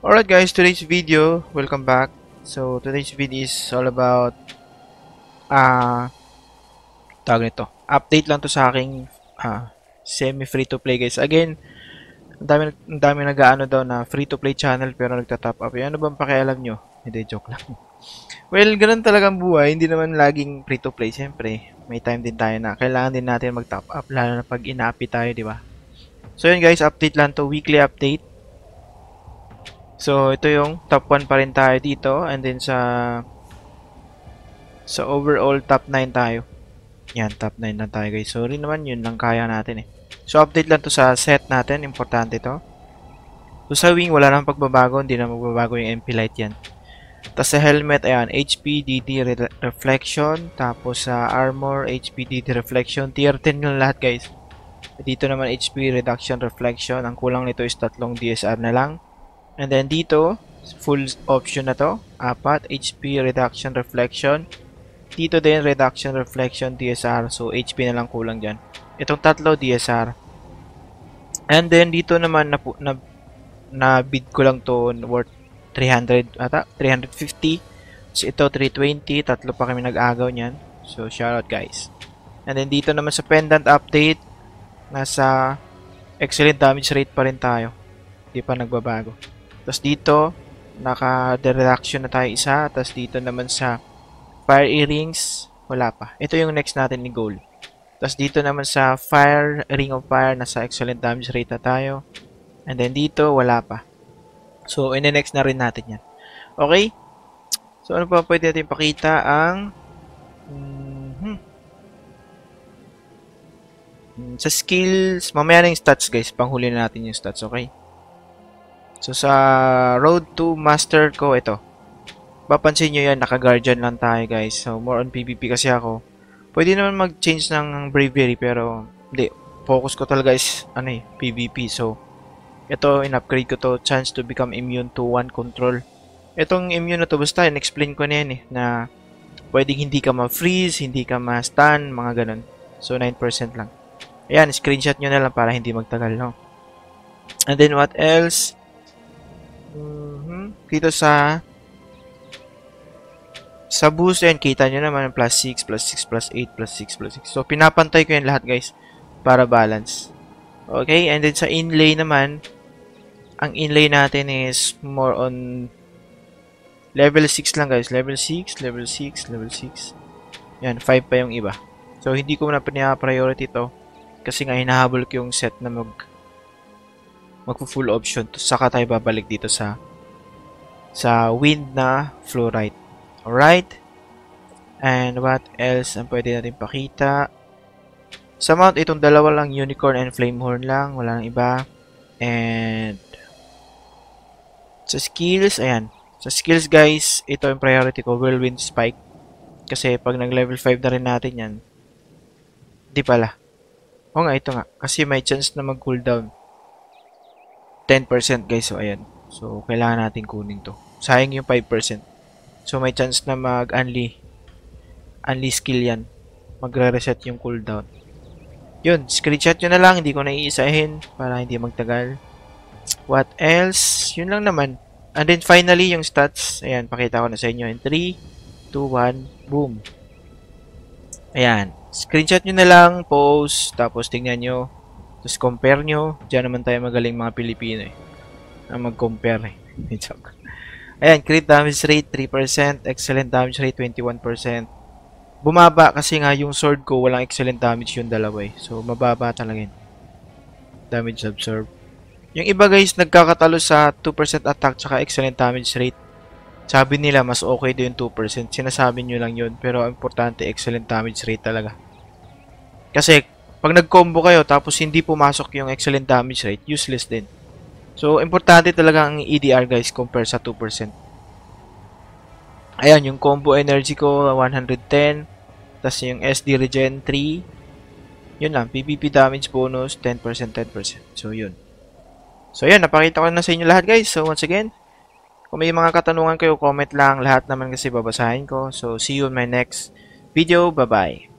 Alright guys, today's video, welcome back. So, today's video is all about ah uh, nito. Update lang to sa aking uh, ah, semi free to play guys. Again, ang dami ang dami nag-aano daw na free to play channel pero nagta-top up. Eh, ano bang pakialam nyo? Hindi joke lang. well, ganun talaga ang buhay, hindi naman laging free to play siyempre. May time din tayo na kailangan din natin mag-top up lalo na pag inaapi tayo, di ba? So yun guys, update lang to, weekly update. So, ito yung top 1 pa rin tayo dito. And then sa sa overall top 9 tayo. Yan, top 9 lang tayo guys. Sorry naman, yun lang kaya natin eh. So, update lang to sa set natin. Importante to. So, sa wing, wala nang pagbabago. Hindi na magbabago yung MP light yan. Tapos sa helmet, ayan, HP, DD, re Reflection. Tapos sa armor, HP, DD, Reflection. Tier 10 yung lahat guys. Dito naman, HP, Reduction, Reflection. Ang kulang nito is tatlong DSR na lang. And then dito, full option na to. Apat, HP, reduction, reflection. Dito din, reduction, reflection, DSR. So, HP na lang kulang dyan. Itong tatlo, DSR. And then, dito naman, na, na, na bid ko lang to worth 300, ata, 350. So, ito, 320. Tatlo pa kami nag-agaw niyan. So, shoutout guys. And then, dito naman sa pendant update, nasa excellent damage rate pa rin tayo. Hindi pa nagbabago. Tapos dito, naka-reduction na tayo isa. Tapos dito naman sa fire earrings, wala pa. Ito yung next natin ni goal. Tapos dito naman sa fire, ring of fire, nasa excellent damage rate na tayo. And then dito, wala pa. So, in next na rin natin yan. Okay? So, ano pa pwede natin pakita ang... Mm-hmm. Mm -hmm. Sa skills, mamaya na yung stats guys. Panghuli na natin yung stats, okay? So, sa Road to Master ko, ito. Papansin nyo yan, naka-guardian lang tayo guys. So, more on PvP kasi ako. Pwede naman mag-change ng bravery pero hindi. Focus ko talaga is ano eh, PvP. So, ito, in-upgrade ko to chance to become immune to one control. Itong immune na to, basta in-explain ko na yan eh, na pwedeng hindi ka ma-freeze, hindi ka ma-stun, mga ganun. So, 9% lang. Ayan, screenshot nyo na lang para hindi magtagal, no? And then, what else? Mm-hmm. Dito sa sa boost, ayan, kita nyo naman, plus 6, plus 6, plus 8, plus 6, plus 6. So, pinapantay ko yan lahat, guys, para balance. Okay, and then sa inlay naman, ang inlay natin is more on level 6 lang, guys. Level 6, level 6, level 6. Yan, 5 pa yung iba. So, hindi ko na pinapriority to kasi nga hinahabol ko yung set na mag magpo-full option to saka tayo babalik dito sa sa wind na fluorite. All right? And what else ang pwede natin pakita? Sa mount, itong dalawa lang, Unicorn and flame horn lang. Wala nang iba. And sa skills, ayan. Sa skills guys, ito yung priority ko, Whirlwind Spike. Kasi pag nag-level 5 na rin natin yan, di pala. O nga, ito nga. Kasi may chance na mag-cooldown. 10% guys. So, ayan. So, kailangan natin kunin to. Sayang yung 5%. So, may chance na mag-unly. Unly skill yan. Magre-reset yung cooldown. Yun, screenshot nyo na lang. Hindi ko naiisahin para hindi magtagal. What else? Yun lang naman. And then, finally, yung stats. Ayan, pakita ko na sa inyo. In 3, 2, 1, boom. Ayan. Screenshot nyo na lang, post, tapos tingnan nyo. Tapos compare nyo, dyan naman tayo magaling mga Pilipino eh. Na ah, mag-compare eh. Joke. Ayan, crit damage rate 3%, excellent damage rate 21%. Bumaba kasi nga yung sword ko, walang excellent damage yung dalaway. eh. So, mababa talaga yun. Damage absorb. Yung iba guys, nagkakatalo sa 2% attack tsaka excellent damage rate. Sabi nila, mas okay din yung 2%. Sinasabi nyo lang yun. Pero, importante, excellent damage rate talaga. Kasi, pag nag-combo kayo tapos hindi pumasok yung excellent damage rate, useless din. So, importante talaga ang EDR guys compare sa 2%. Ayan, yung combo energy ko, 110. Tapos yung SD regen, 3. Yun lang, PvP damage bonus, 10%, 10%. So, yun. So, ayan, napakita ko na sa inyo lahat guys. So, once again, kung may mga katanungan kayo, comment lang. Lahat naman kasi babasahin ko. So, see you in my next video. Bye-bye.